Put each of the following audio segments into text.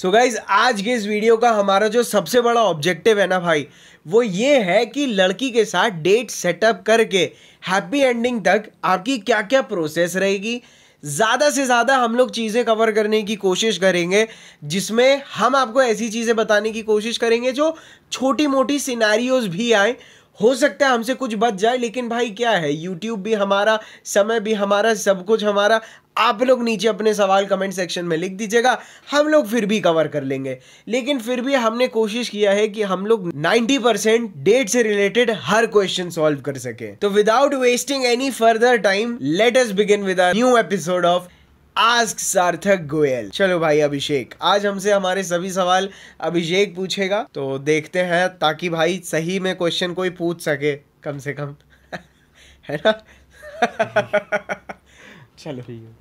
सो so guys आज के इस वीडियो का हमारा जो सबसे बड़ा ऑब्जेक्टिव है ना भाई वो ये है कि लड़की के साथ डेट सेटअप करके हैप्पी एंडिंग तक आपकी क्या क्या प्रोसेस रहेगी ज़्यादा से ज़्यादा हम लोग चीज़ें कवर करने की कोशिश करेंगे जिसमें हम आपको ऐसी चीज़ें बताने की कोशिश करेंगे जो छोटी मोटी सिनारीज भी आए हो सकता है हमसे कुछ बच जाए लेकिन भाई क्या है यूट्यूब भी हमारा समय भी हमारा सब कुछ हमारा आप लोग नीचे अपने सवाल कमेंट सेक्शन में लिख दीजिएगा हम लोग फिर भी कवर कर लेंगे लेकिन फिर भी हमने कोशिश किया है कि हम लोग 90 परसेंट डेट से रिलेटेड हर क्वेश्चन सॉल्व कर सके तो without wasting any further time let us begin with new episode of ask Sarthak Goyal चलो भाई अभिषेक आज हमसे हमारे सभी सवाल अभिषेक पूछेगा तो देखते हैं ताकि भाई सही में क्वेश्चन कोई पूछ सके कम से कम है ना चलो ठीक है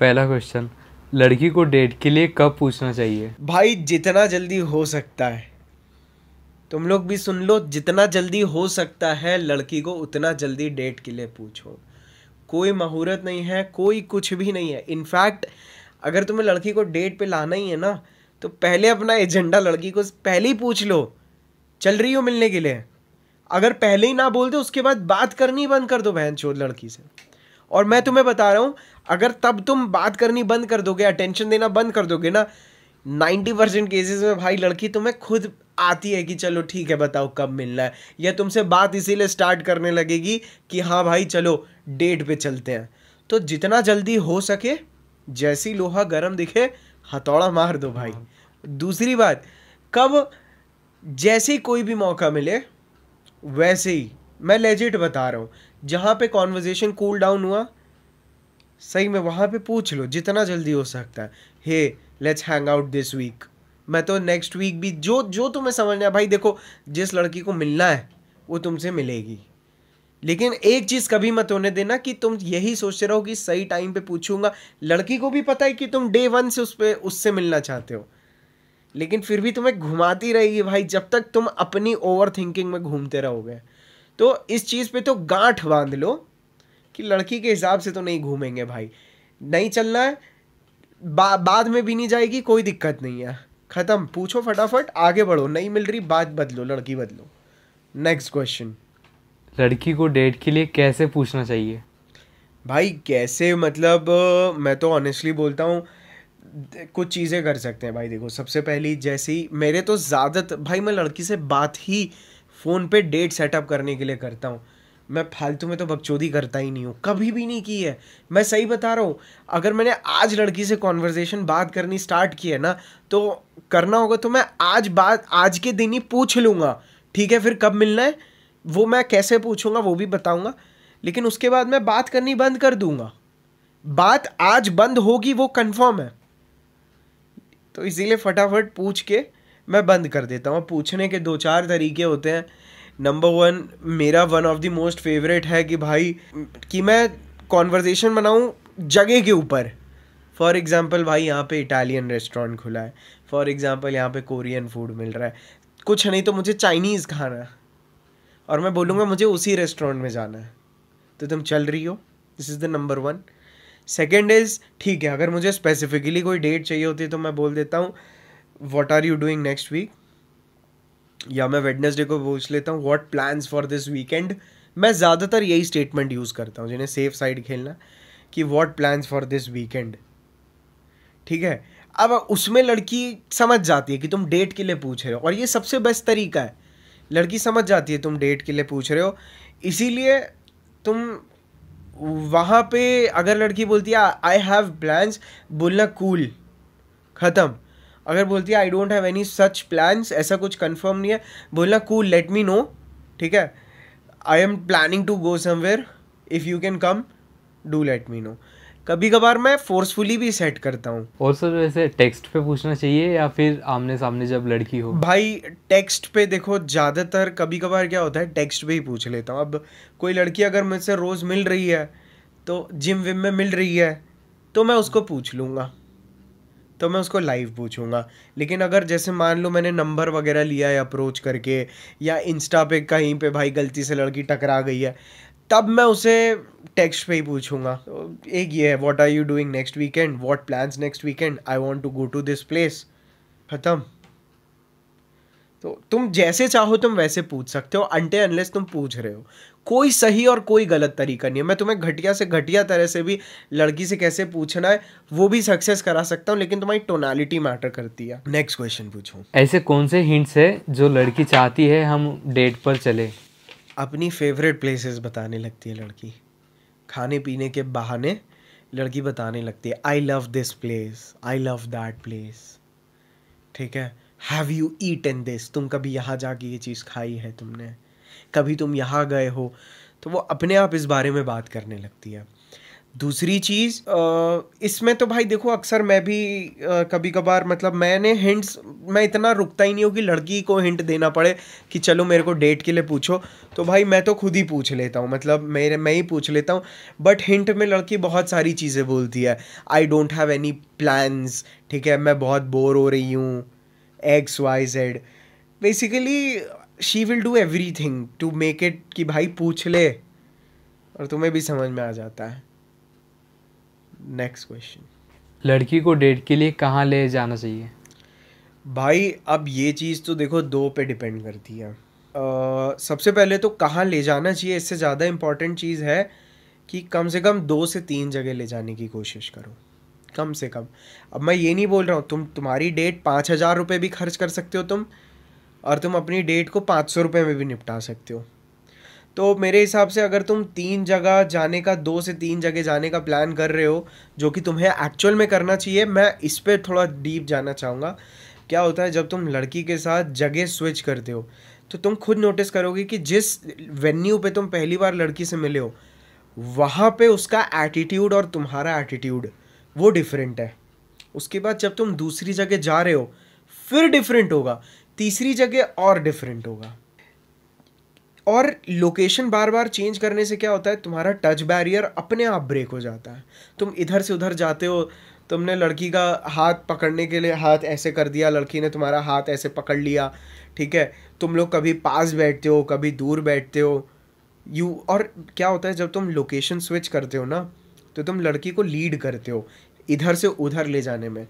पहला क्वेश्चन लड़की को डेट के लिए कब पूछना चाहिए भाई जितना जल्दी हो सकता है तुम लोग भी सुन लो जितना जल्दी हो सकता है लड़की को उतना जल्दी डेट के लिए पूछो कोई मुहूर्त नहीं है कोई कुछ भी नहीं है इनफैक्ट अगर तुम्हें लड़की को डेट पे लाना ही है ना तो पहले अपना एजेंडा लड़की को पहले ही पूछ लो चल रही हो मिलने के लिए अगर पहले ही ना बोल दो उसके बाद बात करनी बंद कर दो बहन चोद लड़की से और मैं तुम्हें बता रहा हूँ अगर तब तुम बात करनी बंद कर दोगे अटेंशन देना बंद कर दोगे ना नाइन्टी परसेंट केसेज में भाई लड़की तुम्हें खुद आती है कि चलो ठीक है बताओ कब मिलना है या तुमसे बात इसीलिए स्टार्ट करने लगेगी कि हाँ भाई चलो डेट पे चलते हैं तो जितना जल्दी हो सके जैसी लोहा गर्म दिखे हथौड़ा मार दो भाई दूसरी बात कब जैसे ही कोई भी मौका मिले वैसे ही मैं लेजिट बता रहा हूँ जहाँ पे कॉन्वर्जेशन कूल डाउन हुआ सही में वहाँ पे पूछ लो जितना जल्दी हो सकता है hey let's hang out this week मैं तो नेक्स्ट वीक भी जो जो तुम्हें समझना है भाई देखो जिस लड़की को मिलना है वो तुमसे मिलेगी लेकिन एक चीज़ कभी मत होने देना कि तुम यही सोचते रहो कि सही टाइम पे पूछूंगा लड़की को भी पता है कि तुम डे वन से उस पर उससे मिलना चाहते हो लेकिन फिर भी तुम्हें घुमाती रहेगी भाई जब तक तुम अपनी ओवर थिंकिंग में घूमते रहोगे तो इस चीज़ पे तो गांठ बांध लो कि लड़की के हिसाब से तो नहीं घूमेंगे भाई नहीं चलना है बा, बाद में भी नहीं जाएगी कोई दिक्कत नहीं है ख़त्म पूछो फटाफट आगे बढ़ो नहीं मिल रही बात बदलो लड़की बदलो नेक्स्ट क्वेश्चन लड़की को डेट के लिए कैसे पूछना चाहिए भाई कैसे मतलब मैं तो ऑनेस्टली बोलता हूँ कुछ चीज़ें कर सकते हैं भाई देखो सबसे पहली जैसी मेरे तो ज़्यादातर भाई मैं लड़की से बात ही फ़ोन पे डेट सेटअप करने के लिए करता हूँ मैं फालतू में तो बकचोदी करता ही नहीं हूँ कभी भी नहीं की है मैं सही बता रहा हूँ अगर मैंने आज लड़की से कॉन्वर्जेसन बात करनी स्टार्ट की है ना तो करना होगा तो मैं आज बात आज के दिन ही पूछ लूँगा ठीक है फिर कब मिलना है वो मैं कैसे पूछूंगा वो भी बताऊंगा लेकिन उसके बाद मैं बात करनी बंद कर दूंगा बात आज बंद होगी वो कंफर्म है तो इसीलिए फटाफट पूछ के मैं बंद कर देता हूँ पूछने के दो चार तरीके होते हैं नंबर वन मेरा one of the most favourite है कि भाई कि मैं कॉन्वर्जेसन बनाऊँ जगह के ऊपर फॉर एग्ज़ाम्पल भाई यहाँ पे इटालियन रेस्टोरेंट खुला है फॉर एग्ज़ाम्पल यहाँ पे कोरियन फूड मिल रहा है कुछ नहीं तो मुझे चाइनीज़ खाना है और मैं बोलूँगा मुझे उसी रेस्टोरेंट में जाना है तो तुम चल रही हो this is the number one second is ठीक है अगर मुझे स्पेसिफिकली कोई डेट चाहिए होती तो मैं बोल देता हूँ what are you doing next week या मैं वेडनेसडे को पूछ लेता हूँ what plans for this weekend मैं ज़्यादातर यही स्टेटमेंट यूज़ करता हूँ जिन्हें सेफ साइड खेलना कि what plans for this weekend ठीक है अब उसमें लड़की समझ जाती है कि तुम डेट के लिए पूछ रहे हो और ये सबसे बेस्ट तरीका है लड़की समझ जाती है तुम डेट के लिए पूछ रहे हो इसीलिए तुम वहाँ पे अगर लड़की बोलती है आई हैव प्लान्स बोलना कूल ख़त्म अगर बोलती है I don't have any such plans ऐसा कुछ कंफर्म नहीं है बोलना कूल लेट मी नो ठीक है I am planning to go somewhere if you can come do let me know कभी कभार मैं फोर्सफुली भी सेट करता हूँ और सर वैसे टेक्स्ट पे पूछना चाहिए या फिर आमने सामने जब लड़की हो भाई टेक्स्ट पे देखो ज़्यादातर कभी कभार क्या होता है टेक्स्ट पे ही पूछ लेता हूँ अब कोई लड़की अगर मुझसे रोज़ मिल रही है तो जिम विम में मिल रही है तो मैं उसको पूछ लूँगा तो मैं उसको लाइव पूछूंगा लेकिन अगर जैसे मान लो मैंने नंबर वगैरह लिया है अप्रोच करके या इंस्टा पे कहीं पे भाई गलती से लड़की टकरा गई है तब मैं उसे टेक्स्ट पे ही पूछूंगा तो एक ये है what are you doing next weekend what plans next weekend I want to go to this place ख़त्म तो तुम जैसे चाहो तुम वैसे पूछ सकते हो अंटे अनलेस तुम पूछ रहे हो कोई सही और कोई गलत तरीका नहीं है मैं तुम्हें घटिया से घटिया तरह से भी लड़की से कैसे पूछना है वो भी सक्सेस करा सकता हूँ लेकिन तुम्हारी टोनालिटी मैटर करती है नेक्स्ट क्वेश्चन पूछो ऐसे कौन से हिंट्स है जो लड़की चाहती है हम डेट पर चले अपनी फेवरेट प्लेसेस बताने लगती है लड़की खाने पीने के बहाने लड़की बताने लगती है I love this place I love that place ठीक है have you eaten this तुम कभी यहाँ जाके ये चीज़ खाई है तुमने कभी तुम यहाँ गए हो तो वो अपने आप इस बारे में बात करने लगती है दूसरी चीज़ इसमें तो भाई देखो अक्सर मैं भी आ, कभी कभार मतलब मैंने हिंट्स मैं इतना रुकता ही नहीं हूँ कि लड़की को हिंट देना पड़े कि चलो मेरे को डेट के लिए पूछो तो भाई मैं तो खुद ही पूछ लेता हूँ मतलब मेरे मैं ही पूछ लेता हूँ बट हिंट में लड़की बहुत सारी चीज़ें बोलती है I don't have any plans ठीक है मैं बहुत बोर हो रही हूँ X Y Z basically she will do everything to make it कि भाई पूछ ले और तुम्हें भी समझ में आ जाता है नेक्स्ट क्वेश्चन लड़की को डेट के लिए कहाँ ले जाना चाहिए भाई अब ये चीज़ तो देखो दो पे डिपेंड करती है Uh, सबसे पहले तो कहाँ ले जाना चाहिए इससे ज़्यादा इम्पॉर्टेंट चीज़ है कि कम से कम दो से तीन जगह ले जाने की कोशिश करो कम से कम अब मैं ये नहीं बोल रहा हूँ तुम तुम्हारी डेट पाँच हज़ार रुपये भी खर्च कर सकते हो तुम और तुम अपनी डेट को पाँच सौ रुपये में भी निपटा सकते हो तो मेरे हिसाब से अगर तुम तीन जगह जाने का दो से तीन जगह जाने का प्लान कर रहे हो जो कि तुम्हें एक्चुअल में करना चाहिए मैं इस पर थोड़ा डीप जाना चाहूँगा क्या होता है जब तुम लड़की के साथ जगह स्विच करते हो तो तुम खुद नोटिस करोगे कि जिस वेन्यू पे तुम पहली बार लड़की से मिले हो वहाँ पे उसका एटीट्यूड और तुम्हारा एटीट्यूड वो डिफरेंट है उसके बाद जब तुम दूसरी जगह जा रहे हो फिर डिफरेंट होगा तीसरी जगह और डिफरेंट होगा और लोकेशन बार बार चेंज करने से क्या होता है तुम्हारा टच बैरियर अपने आप ब्रेक हो जाता है तुम इधर से उधर जाते हो तुमने लड़की का हाथ पकड़ने के लिए हाथ ऐसे कर दिया लड़की ने तुम्हारा हाथ ऐसे पकड़ लिया ठीक है तुम लोग कभी पास बैठते हो कभी दूर बैठते हो यू और क्या होता है जब तुम लोकेशन स्विच करते हो ना तो तुम लड़की को लीड करते हो इधर से उधर ले जाने में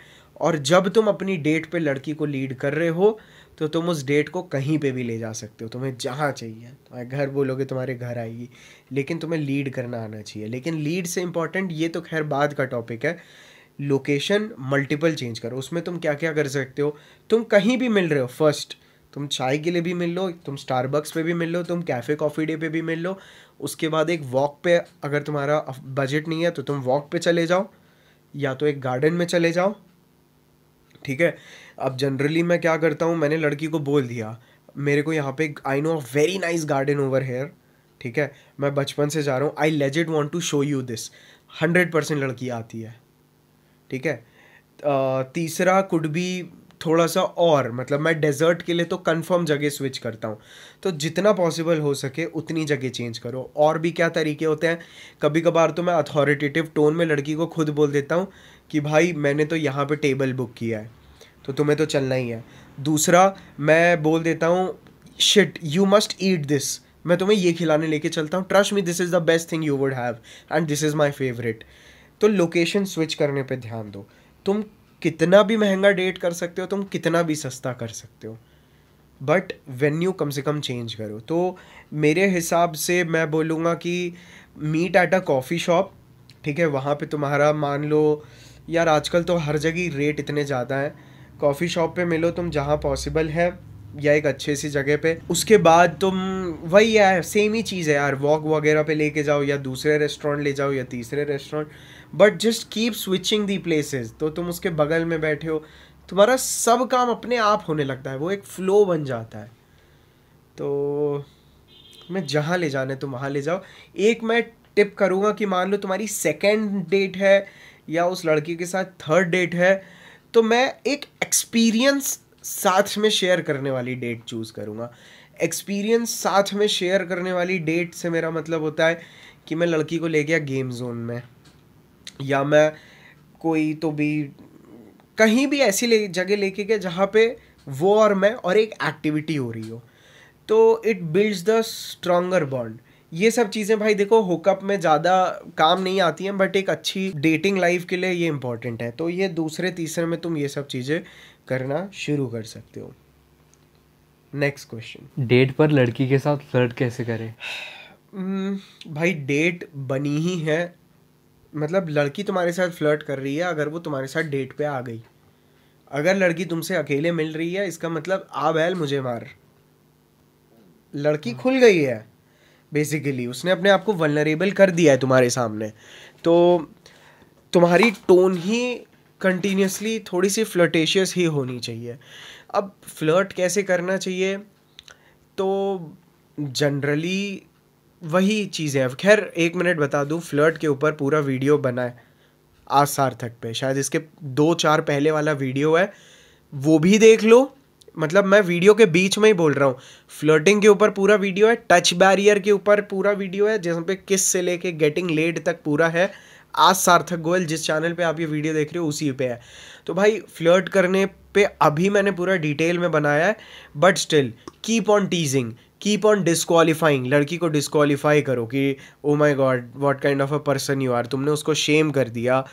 और जब तुम अपनी डेट पे लड़की को लीड कर रहे हो तो तुम उस डेट को कहीं पे भी ले जा सकते हो तुम्हें जहाँ चाहिए तुम्हारे घर बोलोगे तुम्हारे घर आएगी लेकिन तुम्हें लीड करना आना चाहिए लेकिन लीड से इम्पॉर्टेंट ये तो खैर बाद का टॉपिक है लोकेशन मल्टीपल चेंज करो उसमें तुम क्या क्या कर सकते हो तुम कहीं भी मिल रहे हो फर्स्ट तुम चाय के लिए भी मिल लो तुम स्टारबक्स पे भी मिल लो तुम कैफ़े कॉफ़ी डे पे भी मिल लो उसके बाद एक वॉक पे अगर तुम्हारा बजट नहीं है तो तुम वॉक पे चले जाओ या तो एक गार्डन में चले जाओ ठीक है अब जनरली मैं क्या करता हूँ मैंने लड़की को बोल दिया मेरे को यहाँ पे I know a very nice garden over here ठीक है मैं बचपन से जा रहा हूँ I legit want to show you this hundred percent लड़की आती है ठीक है तीसरा कुड भी थोड़ा सा और मतलब मैं डेजर्ट के लिए तो कंफर्म जगह स्विच करता हूँ तो जितना पॉसिबल हो सके उतनी जगह चेंज करो और भी क्या तरीके होते हैं कभी कभार तो मैं अथॉरिटेटिव टोन में लड़की को खुद बोल देता हूँ कि भाई मैंने तो यहाँ पे टेबल बुक किया है तो तुम्हें तो चलना ही है दूसरा मैं बोल देता हूँ shit you must eat this मैं तुम्हें ये खिलाने लेके चलता हूँ trust me this is the best thing you would have and this is my favourite तो लोकेशन स्विच करने पे ध्यान दो तुम कितना भी महंगा डेट कर सकते हो तुम कितना भी सस्ता कर सकते हो बट वेन्यू कम से कम चेंज करो तो मेरे हिसाब से मैं बोलूँगा कि meet at a coffee shop ठीक है वहाँ पे तुम्हारा मान लो यार आजकल तो हर जगह रेट इतने ज़्यादा हैं कॉफ़ी शॉप पे मिलो तुम जहाँ पॉसिबल है या एक अच्छे सी जगह पे उसके बाद तुम वही है सेम ही चीज़ है यार वॉक वगैरह पे लेके जाओ या दूसरे रेस्टोरेंट ले जाओ या तीसरे restaurant but just keep switching the places तो तुम उसके बगल में बैठे हो तुम्हारा सब काम अपने आप होने लगता है वो एक फ्लो बन जाता है तो मैं जहाँ ले जाना है तुम वहाँ ले जाओ एक मैं टिप करूँगा कि मान लो तुम्हारी सेकेंड डेट है या उस लड़की के साथ थर्ड डेट है तो मैं एक एक्सपीरियंस साथ में शेयर करने वाली डेट चूज़ करूँगा एक्सपीरियंस साथ में शेयर करने वाली डेट से मेरा मतलब होता है कि मैं लड़की को ले गया गेम जोन में या मैं कोई तो भी कहीं भी ऐसी ले जगह लेके गया जहाँ पे वो और मैं और एक एक्टिविटी हो रही हो तो it builds the stronger bond ये सब चीज़ें भाई देखो हुकअप में ज़्यादा काम नहीं आती हैं बट एक अच्छी डेटिंग लाइफ के लिए ये इंपॉर्टेंट है तो ये दूसरे तीसरे में तुम ये सब चीज़ें करना शुरू कर सकते हो नेक्स्ट क्वेश्चन डेट पर लड़की के साथ फ्लर्ट कैसे करें hmm, भाई डेट बनी ही है मतलब लड़की तुम्हारे साथ फ्लर्ट कर रही है अगर वो तुम्हारे साथ डेट पे आ गई अगर लड़की तुमसे अकेले मिल रही है इसका मतलब आ बैल मुझे मार लड़की खुल गई है बेसिकली उसने अपने आप को वनरेबल कर दिया है तुम्हारे सामने तो तुम्हारी टोन ही कंटिन्यूसली थोड़ी सी फ्लर्टेशियस ही होनी चाहिए अब फ्लर्ट कैसे करना चाहिए तो जनरली वही चीज़ें हैं खैर एक मिनट बता दूँ फ्लर्ट के ऊपर पूरा वीडियो बना है आज सार्थक पे शायद इसके दो चार पहले वाला वीडियो है वो भी देख लो मतलब मैं वीडियो के बीच में ही बोल रहा हूँ फ्लर्टिंग के ऊपर पूरा वीडियो है टच बैरियर के ऊपर पूरा वीडियो है जिसमें पे किस से लेके गेटिंग लेड तक पूरा है आज सार्थक गोयल जिस चैनल पे आप ये वीडियो देख रहे हो उसी पे है तो भाई फ्लर्ट करने पे अभी मैंने पूरा डिटेल में बनाया है but still keep on teasing keep on disqualifying लड़की को डिस्कवालीफाई करो कि oh my god what kind of a person you are तुमने उसको शेम कर दिया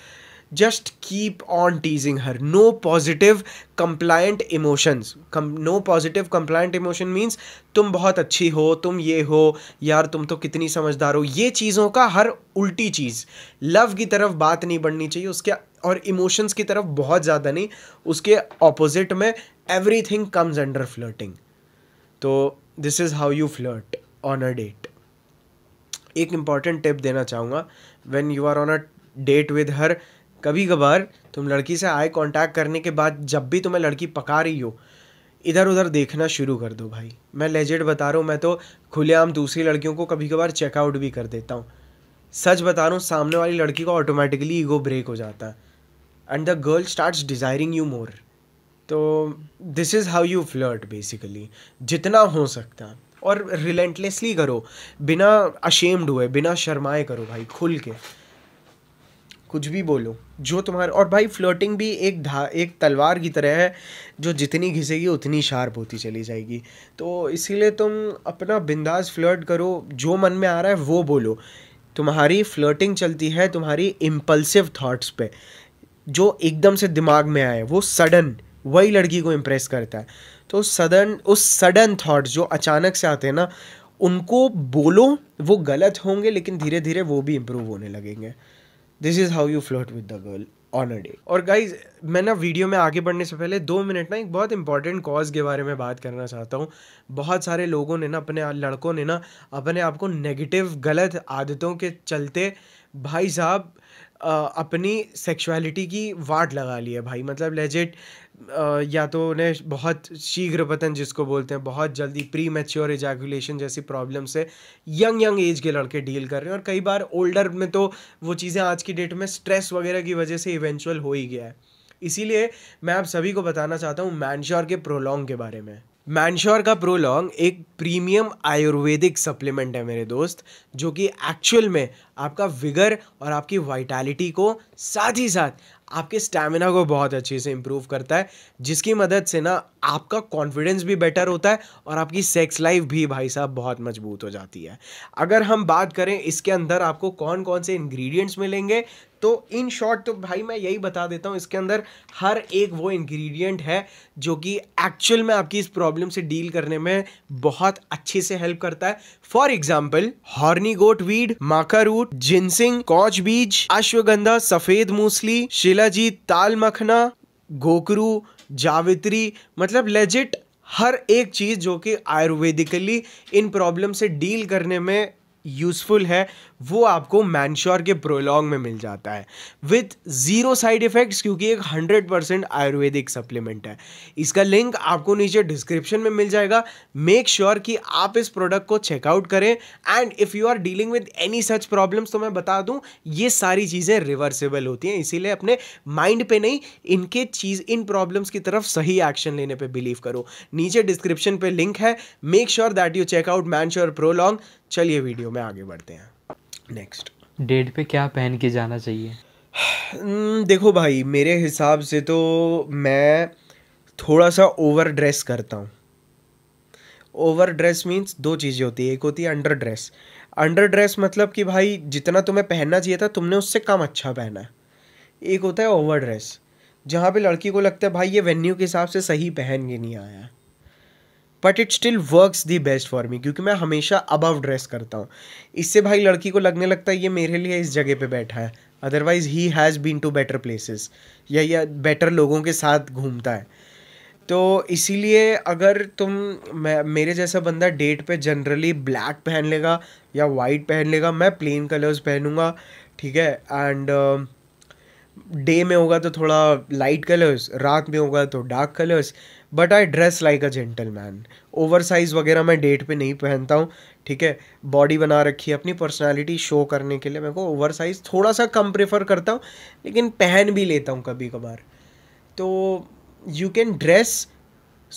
just keep on teasing her no positive compliant emotions no positive positive emotion means तुम बहुत अच्छी हो तुम ये हो यार तुम तो कितनी समझदार हो ये चीज़ों का हर उल्टी चीज़ लव की तरफ बात नहीं बढ़नी चाहिए उसके और इमोशंस की तरफ बहुत ज़्यादा नहीं उसके ऑपोजिट में everything comes under flirting तो this is how you flirt on a date एक इम्पॉर्टेंट टिप देना चाहूँगा when you are on a date with her कभी कभार तुम लड़की से आई कांटेक्ट करने के बाद जब भी तुम्हें लड़की पका रही हो इधर उधर देखना शुरू कर दो भाई मैं लेजेड बता रहा हूँ मैं तो खुलेआम दूसरी लड़कियों को कभी कभार चेकआउट भी कर देता हूँ सच बता रहा हूँ सामने वाली लड़की को ऑटोमेटिकली ईगो ब्रेक हो जाता है and the girl starts desiring you more तो this is how you flirt basically जितना हो सकता और रिलेंटलेसली करो बिना अशेम्ड हुए बिना शर्माए करो भाई खुल के कुछ भी बोलो जो तुम्हारे और भाई फ्लोटिंग भी एक धा एक तलवार की तरह है जो जितनी घिसेगी उतनी शार्प होती चली जाएगी तो इसीलिए तुम अपना बिंदास फ्लर्ट करो जो मन में आ रहा है वो बोलो तुम्हारी फ्लर्टिंग चलती है तुम्हारी इम्पल्सिव थाट्स पे जो एकदम से दिमाग में आए वो सडन वही लड़की को इम्प्रेस करता है तो सडन उस सडन थाट्स जो अचानक से आते हैं ना उनको बोलो वो गलत होंगे लेकिन धीरे धीरे वो भी इम्प्रूव होने लगेंगे this is how you float with the girl on a day और गाइज मैं ना वीडियो में आगे बढ़ने से पहले दो मिनट ना एक बहुत इंपॉर्टेंट कॉज के बारे में बात करना चाहता हूँ बहुत सारे लोगों ने ना अपने लड़कों ने ना अपने आप को नेगेटिव गलत आदतों के चलते भाई साहब अपनी सेक्सुअलिटी की वाट लगा ली है भाई मतलब लेजिट या तो उन्हें बहुत शीघ्र पतन जिसको बोलते हैं बहुत जल्दी प्री मेच्योर एजैकुलेशन जैसी प्रॉब्लम से यंग यंग एज के लड़के डील कर रहे हैं और कई बार ओल्डर में तो वो चीज़ें आज की डेट में स्ट्रेस वगैरह की वजह से इवेंचुअल हो ही गया है इसीलिए मैं आप सभी को बताना चाहता हूँ मैनश्योर के प्रोलॉन्ग के बारे में मैनश्योर का प्रोलॉन्ग एक प्रीमियम आयुर्वेदिक सप्लीमेंट है मेरे दोस्त जो कि एक्चुअल में आपका विगर और आपकी वाइटैलिटी को साथ ही साथ आपके स्टैमिना को बहुत अच्छे से इम्प्रूव करता है जिसकी मदद से ना आपका कॉन्फिडेंस भी बेटर होता है और आपकी सेक्स लाइफ भी भाई साहब बहुत मजबूत हो जाती है अगर हम बात करें इसके अंदर आपको कौन कौन से इंग्रेडिएंट्स मिलेंगे तो इन शॉर्ट तो भाई मैं यही बता देता हूँ इसके अंदर हर एक वो इंग्रेडिएंट है जो कि एक्चुअल में आपकी इस प्रॉब्लम से डील करने में बहुत अच्छे से हेल्प करता है for example horny goat weed maca root ginseng कौच बीज अश्वगंधा सफेद मूसली शिलाजीत ताल मखना गोकरू जावित्री मतलब लेजिट हर एक चीज़ जो कि आयुर्वेदिकली इन प्रॉब्लम से डील करने में यूज़फुल है वो आपको मैनश्योर के प्रोलॉन्ग में मिल जाता है विथ ज़ीरो साइड इफ़ेक्ट्स क्योंकि एक हंड्रेड परसेंट आयुर्वेदिक सप्लीमेंट है इसका लिंक आपको नीचे डिस्क्रिप्शन में मिल जाएगा मेक श्योर sure कि आप इस प्रोडक्ट को चेकआउट करें and if you are dealing with any such problems तो मैं बता दूँ ये सारी चीज़ें रिवर्सेबल होती हैं इसीलिए अपने माइंड पे नहीं इनके चीज़ इन प्रॉब्लम्स की तरफ सही एक्शन लेने पे बिलीव करो नीचे डिस्क्रिप्शन पे लिंक है make sure that you checkout man sure prolong चलिए वीडियो में आगे बढ़ते हैं नेक्स्ट डेट पे क्या पहन के जाना चाहिए hmm, देखो भाई मेरे हिसाब से तो मैं थोड़ा सा ओवर ड्रेस करता हूँ ओवर ड्रेस मीन्स दो चीज़ें होती है एक होती है अंडर ड्रेस अंडर ड्रेस मतलब कि भाई जितना तुम्हें पहनना चाहिए था तुमने उससे कम अच्छा पहना है एक होता है ओवर ड्रेस जहाँ पे लड़की को लगता है भाई ये वेन्यू के हिसाब से सही पहन के नहीं आया but it still works the best for me क्योंकि मैं हमेशा अबव ड्रेस करता हूँ इससे भाई लड़की को लगने लगता है ये मेरे लिए इस जगह पे बैठा है otherwise he has been to better places या या बेटर लोगों के साथ घूमता है तो इसीलिए अगर तुम मेरे जैसा बंदा डेट पे जनरली ब्लैक पहन लेगा या वाइट पहन लेगा मैं प्लेन कलर्स पहनूंगा ठीक है एंड डे uh, में होगा तो थोड़ा लाइट कलर्स रात में होगा तो dark colours but I dress like a gentleman oversize वगैरह मैं डेट पे नहीं पहनता हूँ ठीक है बॉडी बना रखी है अपनी पर्सनालिटी शो करने के लिए मेरे को ओवर साइज़ थोड़ा सा कम प्रेफर करता हूँ लेकिन पहन भी लेता हूँ कभी कभार तो यू कैन ड्रेस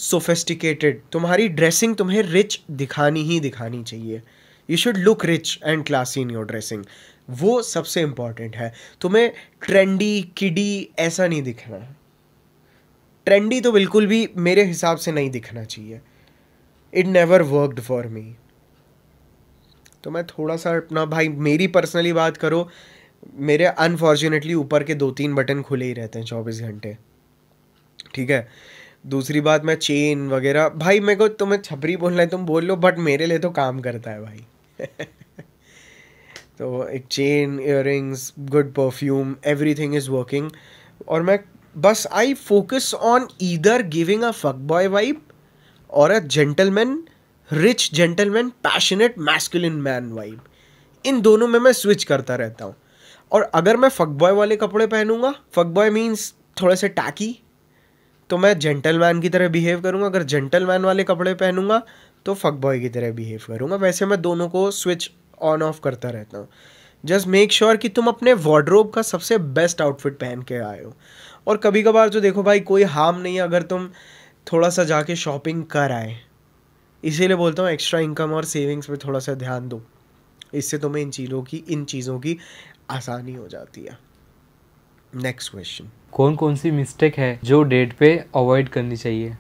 सोफेस्टिकेटेड तुम्हारी ड्रेसिंग तुम्हें रिच दिखानी ही दिखानी चाहिए you should look rich and classy in your dressing वो सबसे इम्पॉर्टेंट है तुम्हें ट्रेंडी किडी ऐसा नहीं दिखना है ट्रेंडी तो बिल्कुल भी मेरे हिसाब से नहीं दिखना चाहिए it never worked for me तो मैं थोड़ा सा अपना भाई मेरी पर्सनली बात करो मेरे अनफॉर्चुनेटली ऊपर के दो तीन बटन खुले ही रहते हैं चौबीस घंटे ठीक है दूसरी बात मैं चेन वगैरह भाई मेरे को तुम्हें छपरी बोलना है तुम बोल लो बट मेरे लिए तो काम करता है भाई तो एक chain ear good perfume everything is working और मैं बस I focus on either giving a fuck boy vibe और a gentleman rich gentleman passionate masculine man vibe in दोनों में मैं स्विच करता रहता हूँ और अगर मैं फक बॉय वाले कपड़े पहनूंगा फक बॉय मीन्स थोड़े से टैकी तो मैं जेंटलमैन की तरह बिहेव करूँगा अगर जेंटलमैन वाले कपड़े पहनूंगा तो फक बॉय की तरह बिहेव करूँगा वैसे मैं दोनों को स्विच ऑन ऑफ करता रहता हूँ जस्ट मेक श्योर कि तुम अपने वार्ड्रोब का सबसे बेस्ट आउटफिट पहन के आए हो और कभी कभार जो तो देखो भाई कोई हार्म नहीं है अगर तुम थोड़ा सा जाके शॉपिंग कर आए इसीलिए बोलता हूँ एक्स्ट्रा इनकम और सेविंग्स पे थोड़ा सा ध्यान दो इससे तुम्हें इन चीज़ों की इन चीज़ों की आसानी हो जाती है नेक्स्ट क्वेश्चन कौन कौन सी मिस्टेक है जो डेट पे अवॉइड करनी चाहिए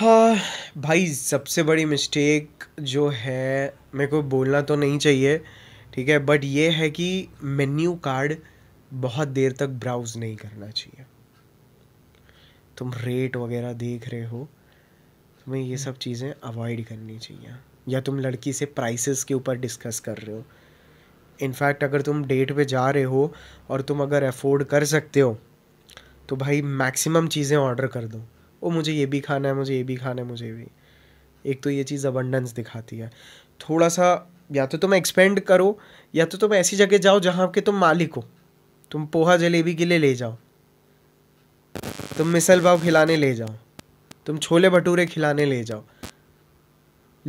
हाँ भाई सबसे बड़ी मिस्टेक जो है मेरे को बोलना तो नहीं चाहिए ठीक है बट ये है कि मेन्यू कार्ड बहुत देर तक ब्राउज़ नहीं करना चाहिए तुम रेट वगैरह देख रहे हो तुम्हें ये सब चीज़ें अवॉइड करनी चाहिए या तुम लड़की से प्राइसेस के ऊपर डिस्कस कर रहे हो इनफैक्ट अगर तुम डेट पे जा रहे हो और तुम अगर अफोर्ड कर सकते हो तो भाई मैक्सिमम चीज़ें ऑर्डर कर दो ओ मुझे ये भी खाना है मुझे ये भी खाना है मुझे भी एक तो ये चीज़ अबंडेंस दिखाती है थोड़ा सा या तो तुम एक्सपेंड करो या तो तुम ऐसी जगह जाओ जहाँ के तुम मालिक हो तुम पोहा जलेबी के लिए ले जाओ तुम मिसल पाव खिलाने ले जाओ तुम छोले भटूरे खिलाने ले जाओ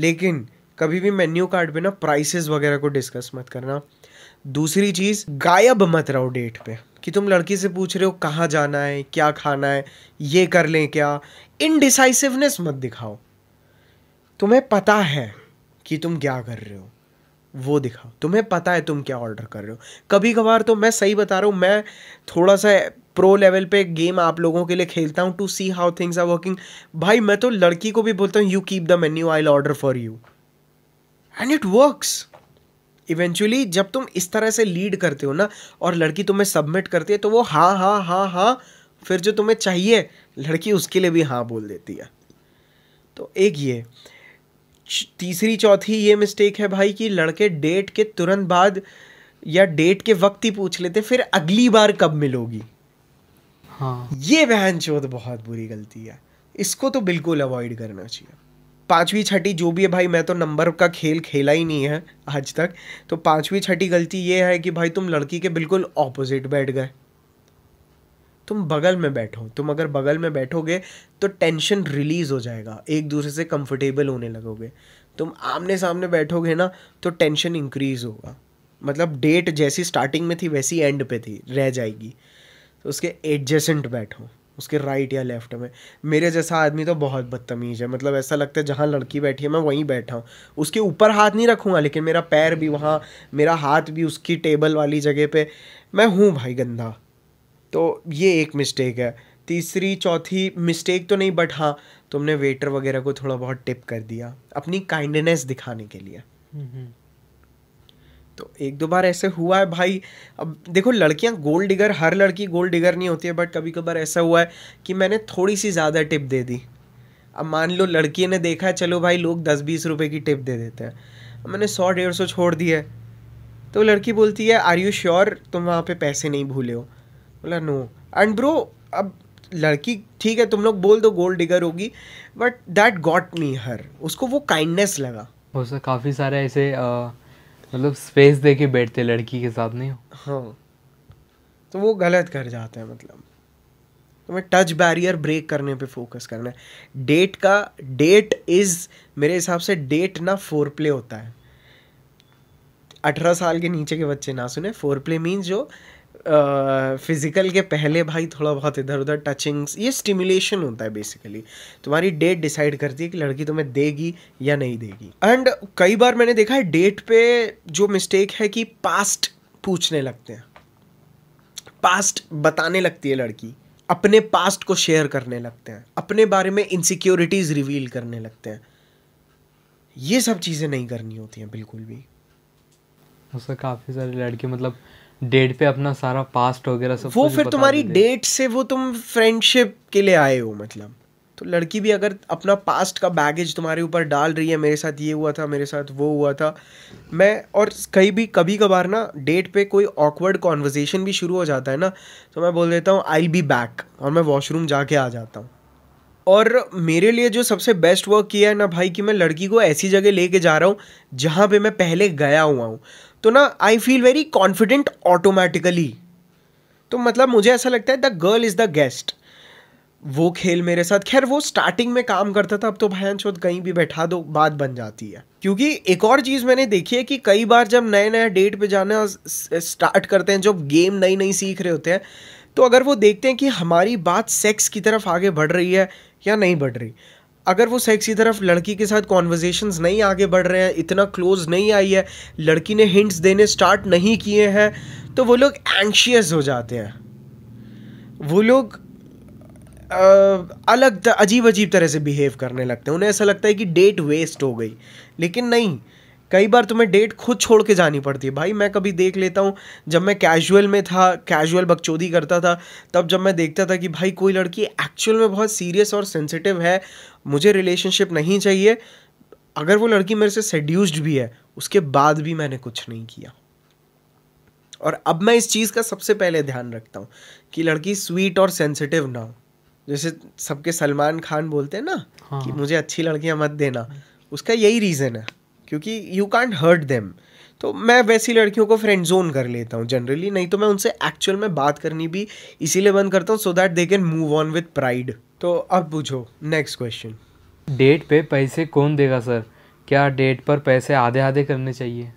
लेकिन कभी भी मेन्यू कार्ड पे ना प्राइसेस वगैरह को डिस्कस मत करना दूसरी चीज़ गायब मत रहो डेट पे कि तुम लड़की से पूछ रहे हो कहाँ जाना है क्या खाना है ये कर लें क्या इनडिसाइसिवनेस मत दिखाओ तुम्हें पता है कि तुम क्या कर रहे हो वो दिखाओ तुम्हें पता है तुम क्या ऑर्डर कर रहे हो कभी कभार तो मैं सही बता रहा हूँ मैं थोड़ा सा प्रो लेवल पे गेम आप लोगों के लिए खेलता हूँ to see how things are working भाई मैं तो लड़की को भी बोलता हूँ you keep the menu I order for you and it works eventually जब तुम इस तरह से लीड करते हो ना और लड़की तुम्हें सबमिट करती है तो वो हाँ हाँ हाँ हाँ फिर जो तुम्हें चाहिए लड़की उसके लिए भी हाँ बोल देती है तो एक ये तीसरी चौथी ये मिस्टेक है भाई कि लड़के डेट के तुरंत बाद या डेट के वक्त ही पूछ लेते फिर अगली बार कब मिलोगी हाँ ये बहन चौथ बहुत बुरी गलती है इसको तो बिल्कुल अवॉइड करना चाहिए पांचवी छठी जो भी है भाई मैं तो नंबर का खेल खेला ही नहीं है आज तक तो पांचवी छठी गलती ये है कि भाई तुम लड़की के बिल्कुल ऑपोजिट बैठ गए तुम बगल में बैठो तुम अगर बगल में बैठोगे तो टेंशन रिलीज़ हो जाएगा एक दूसरे से कंफर्टेबल होने लगोगे तुम आमने सामने बैठोगे ना तो टेंशन इंक्रीज़ होगा मतलब डेट जैसी स्टार्टिंग में थी वैसी एंड पे थी रह जाएगी तो उसके एडजेसेंट बैठो उसके राइट या लेफ्ट में मेरे जैसा आदमी तो बहुत बदतमीज़ है मतलब ऐसा लगता है जहाँ लड़की बैठी है मैं वहीं बैठा हूँ उसके ऊपर हाथ नहीं रखूँगा लेकिन मेरा पैर भी वहाँ मेरा हाथ भी उसकी टेबल वाली जगह पे मैं हूँ भाई गंदा तो ये एक मिस्टेक है तीसरी चौथी मिस्टेक तो नहीं बट हाँ तुमने वेटर वगैरह को थोड़ा बहुत टिप कर दिया अपनी काइंडनेस दिखाने के लिए तो एक दो बार ऐसे हुआ है भाई अब देखो लड़कियां गोल्ड डिगर हर लड़की गोल्ड डिगर नहीं होती है बट कभी कभार ऐसा हुआ है कि मैंने थोड़ी सी ज़्यादा टिप दे दी अब मान लो लड़की ने देखा है चलो भाई लोग दस बीस रुपये की टिप दे देते हैं मैंने सौ डेढ़ सौ छोड़ दिया है तो लड़की बोलती है आर यू श्योर तुम वहाँ पे पैसे नहीं भूले हो बोला नो एंड ब्रो अब लड़की ठीक है तुम लोग बोल दो गोल्ड डिगर होगी but that got me her उसको वो काइंडनेस लगा उसमें काफ़ी सारे ऐसे मतलब स्पेस दे के बैठते लड़की के साथ नहीं हाँ तो वो गलत कर जाते हैं मतलब तुम्हें तो टच बैरियर ब्रेक करने पे फोकस करना है डेट का डेट इज़ मेरे हिसाब से डेट ना फोर प्ले होता है अठारह साल के नीचे के बच्चे ना सुने फोर प्ले मीन्स जो फिज़िकल के पहले भाई थोड़ा बहुत इधर उधर टचिंग्स ये स्टिमुलेशन होता है बेसिकली तुम्हारी डेट डिसाइड करती है कि लड़की तुम्हें देगी या नहीं देगी एंड कई बार मैंने देखा है डेट पे जो मिस्टेक है कि पास्ट पूछने लगते हैं पास्ट बताने लगती है लड़की अपने पास्ट को शेयर करने लगते हैं अपने बारे में इनसिक्योरिटीज़ रिवील करने लगते हैं ये सब चीज़ें नहीं करनी होती हैं बिल्कुल भी उससे काफ़ी सारे लड़के मतलब डेट पे अपना सारा पास्ट वगैरह सब वो फिर तुम्हारी डेट से वो तुम फ्रेंडशिप के लिए आए हो मतलब तो लड़की भी अगर अपना पास्ट का बैगेज तुम्हारे ऊपर डाल रही है मेरे साथ ये हुआ था मेरे साथ वो हुआ था मैं और कहीं भी कभी कभार ना डेट पे कोई ऑकवर्ड कॉन्वर्जेसन भी शुरू हो जाता है ना तो मैं बोल देता हूँ आई बी बैक और मैं वॉशरूम जाके आ जाता हूँ और मेरे लिए जो सबसे बेस्ट वर्क किया है ना भाई कि मैं लड़की को ऐसी जगह लेके जा रहा हूँ जहाँ पे मैं पहले गया हुआ हूँ तो ना I feel very confident automatically तो मतलब मुझे ऐसा लगता है the girl is the guest वो खेल मेरे साथ खैर वो स्टार्टिंग में काम करता था अब तो भयान चौथ कहीं भी बैठा दो बात बन जाती है क्योंकि एक और चीज़ मैंने देखी है कि कई बार जब नए नए डेट पे जाना स्टार्ट करते हैं जब गेम नई नई सीख रहे होते हैं तो अगर वो देखते हैं कि हमारी बात सेक्स की तरफ आगे बढ़ रही है या नहीं बढ़ रही अगर वो सेक्स की तरफ लड़की के साथ कॉन्वर्जेशन नहीं आगे बढ़ रहे हैं इतना क्लोज नहीं आई है लड़की ने हिंट्स देने स्टार्ट नहीं किए हैं तो वो लोग एंशियस हो जाते हैं वो लोग अलग अजीब अजीब तरह से बिहेव करने लगते हैं उन्हें ऐसा लगता है कि डेट वेस्ट हो गई लेकिन नहीं कई बार तुम्हें डेट खुद छोड़ के जानी पड़ती है भाई मैं कभी देख लेता हूँ जब मैं कैजुअल में था कैजुअल बकचोदी करता था तब जब मैं देखता था कि भाई कोई लड़की एक्चुअल में बहुत सीरियस और सेंसिटिव है मुझे रिलेशनशिप नहीं चाहिए अगर वो लड़की मेरे से सेड्यूस्ड भी है उसके बाद भी मैंने कुछ नहीं किया और अब मैं इस चीज़ का सबसे पहले ध्यान रखता हूँ कि लड़की स्वीट और सेंसिटिव ना हो जैसे सबके सलमान खान बोलते हैं ना हाँ। कि मुझे अच्छी लड़कियाँ मत देना उसका यही रीज़न है क्योंकि यू कैंट हर्ट देम तो मैं वैसी लड़कियों को फ्रेंड जोन कर लेता हूँ जनरली नहीं तो मैं उनसे एक्चुअल में बात करनी भी इसीलिए बंद करता हूँ so that they can move on with pride तो अब पूछो नेक्स्ट क्वेश्चन डेट पे पैसे कौन देगा सर क्या डेट पर पैसे आधे आधे करने चाहिए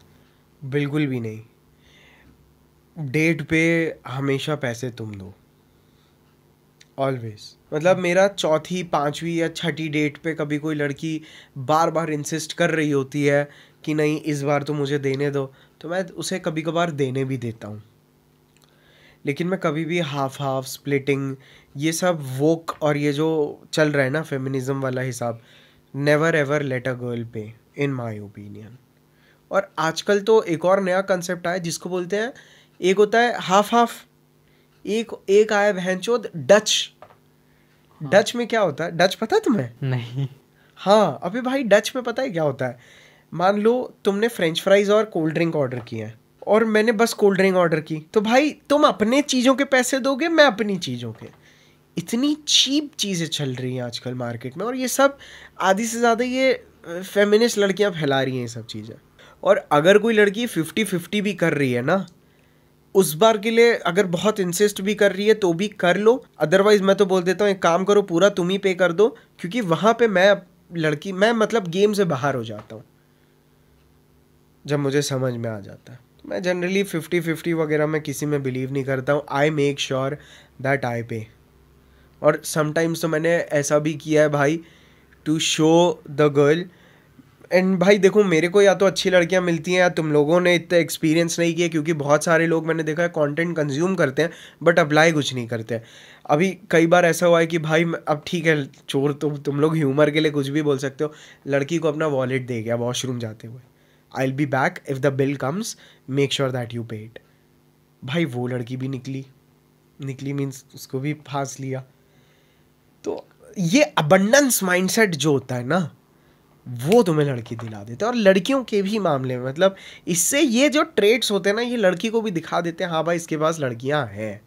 बिल्कुल भी नहीं डेट पे हमेशा पैसे तुम दो ऑलवेज मतलब मेरा चौथी पाँचवीं या छठी डेट पे कभी कोई लड़की बार बार इंसिस्ट कर रही होती है कि नहीं इस बार तो मुझे देने दो तो मैं उसे कभी कभार देने भी देता हूँ लेकिन मैं कभी भी हाफ हाफ स्प्लिटिंग ये सब वोक और ये जो चल रहा है ना फेमिनिज़म वाला हिसाब never ever let a girl pay in my opinion और आजकल तो एक और नया कंसेप्ट आया जिसको बोलते हैं एक होता है हाफ हाफ एक एक आया बहन भैंचोद डच हाँ। डच में क्या होता है डच पता है तुम्हें नहीं हाँ अभी भाई डच में पता है क्या होता है मान लो तुमने फ्रेंच फ्राइज और कोल्ड ड्रिंक ऑर्डर किए हैं और मैंने बस कोल्ड ड्रिंक ऑर्डर की तो भाई तुम अपने चीज़ों के पैसे दोगे मैं अपनी चीज़ों के इतनी चीप चीज़ें चल रही हैं आजकल मार्केट में और ये सब आधी से ज़्यादा ये फेमिनिस्ट लड़कियाँ फैला रही हैं ये सब चीज़ें और अगर कोई लड़की फिफ्टी फिफ्टी भी कर रही है ना उस बार के लिए अगर बहुत इंसिस्ट भी कर रही है तो भी कर लो अदरवाइज मैं तो बोल देता हूँ एक काम करो पूरा तुम ही पे कर दो क्योंकि वहाँ पे मैं लड़की मैं मतलब गेम से बाहर हो जाता हूँ जब मुझे समझ में आ जाता है मैं जनरली फिफ्टी फिफ्टी वगैरह में किसी में बिलीव नहीं करता हूँ I make sure that I pay और समटाइम्स तो मैंने ऐसा भी किया है भाई to show the girl and भाई देखो मेरे को या तो अच्छी लड़कियां मिलती हैं या तुम लोगों ने इतना एक्सपीरियंस नहीं किया क्योंकि बहुत सारे लोग मैंने देखा है कंटेंट कंज्यूम करते हैं बट अप्लाई कुछ नहीं करते हैं अभी कई बार ऐसा हुआ है कि भाई अब ठीक है चोर तुम तो तुम लोग ह्यूमर के लिए कुछ भी बोल सकते हो लड़की को अपना वॉलेट दे गया वॉशरूम जाते हुए I will be back if the bill comes make sure that you paid भाई वो लड़की भी निकली निकली मीन्स उसको भी फांस लिया तो ये अबंडेंस माइंडसेट जो होता है ना वो तुम्हें लड़की दिला देते हैं और लड़कियों के भी मामले में मतलब इससे ये जो ट्रेड्स होते हैं ना ये लड़की को भी दिखा देते हैं हाँ भाई इसके पास लड़कियाँ हैं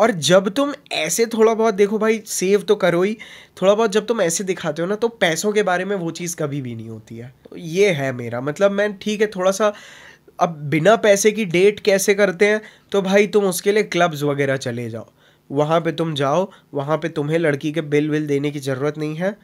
और जब तुम ऐसे थोड़ा बहुत देखो भाई सेव तो करो ही थोड़ा बहुत जब तुम ऐसे दिखाते हो ना तो पैसों के बारे में वो चीज़ कभी भी नहीं होती है तो ये है मेरा मतलब मैं ठीक है थोड़ा सा अब बिना पैसे की डेट कैसे करते हैं तो भाई तुम उसके लिए क्लब्स वगैरह चले जाओ वहाँ पे तुम जाओ वहाँ पे तुम्हें लड़की के बिल विल देने की ज़रूरत नहीं है